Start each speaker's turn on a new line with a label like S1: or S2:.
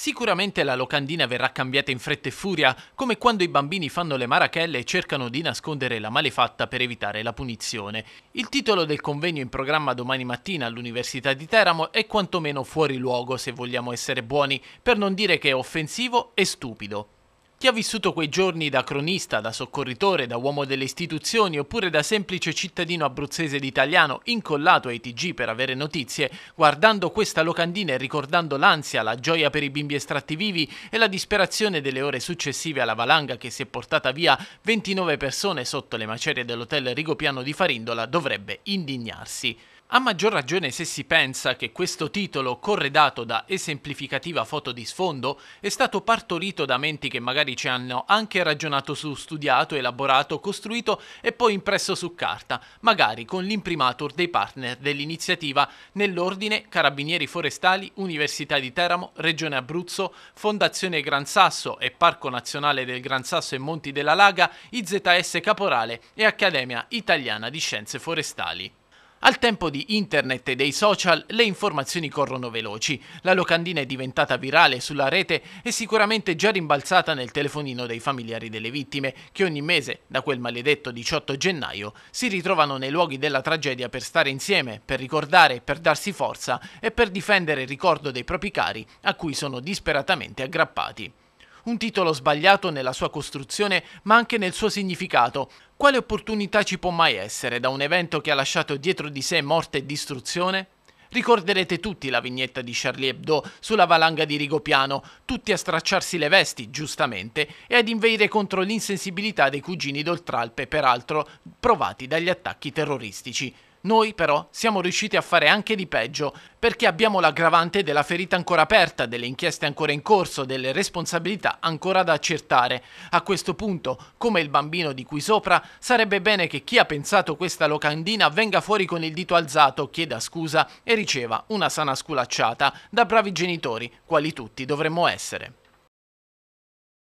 S1: Sicuramente la locandina verrà cambiata in fretta e furia, come quando i bambini fanno le marachelle e cercano di nascondere la malefatta per evitare la punizione. Il titolo del convegno in programma domani mattina all'Università di Teramo è quantomeno fuori luogo, se vogliamo essere buoni, per non dire che è offensivo e stupido. Chi ha vissuto quei giorni da cronista, da soccorritore, da uomo delle istituzioni oppure da semplice cittadino abruzzese ed italiano incollato ai TG per avere notizie, guardando questa locandina e ricordando l'ansia, la gioia per i bimbi estratti vivi e la disperazione delle ore successive alla valanga che si è portata via 29 persone sotto le macerie dell'hotel Rigopiano di Farindola, dovrebbe indignarsi. A maggior ragione se si pensa che questo titolo, corredato da esemplificativa foto di sfondo, è stato partorito da menti che magari ci hanno anche ragionato su, studiato, elaborato, costruito e poi impresso su carta, magari con l'imprimatur dei partner dell'iniziativa nell'ordine Carabinieri Forestali, Università di Teramo, Regione Abruzzo, Fondazione Gran Sasso e Parco Nazionale del Gran Sasso e Monti della Laga, IZS Caporale e Accademia Italiana di Scienze Forestali. Al tempo di internet e dei social le informazioni corrono veloci, la locandina è diventata virale sulla rete e sicuramente già rimbalzata nel telefonino dei familiari delle vittime, che ogni mese, da quel maledetto 18 gennaio, si ritrovano nei luoghi della tragedia per stare insieme, per ricordare, per darsi forza e per difendere il ricordo dei propri cari a cui sono disperatamente aggrappati. Un titolo sbagliato nella sua costruzione ma anche nel suo significato. Quale opportunità ci può mai essere da un evento che ha lasciato dietro di sé morte e distruzione? Ricorderete tutti la vignetta di Charlie Hebdo sulla valanga di Rigopiano, tutti a stracciarsi le vesti, giustamente, e ad inveire contro l'insensibilità dei cugini d'Oltralpe, peraltro provati dagli attacchi terroristici. Noi però siamo riusciti a fare anche di peggio, perché abbiamo l'aggravante della ferita ancora aperta, delle inchieste ancora in corso, delle responsabilità ancora da accertare. A questo punto, come il bambino di qui sopra, sarebbe bene che chi ha pensato questa locandina venga fuori con il dito alzato, chieda scusa e riceva una sana sculacciata da bravi genitori, quali tutti dovremmo essere.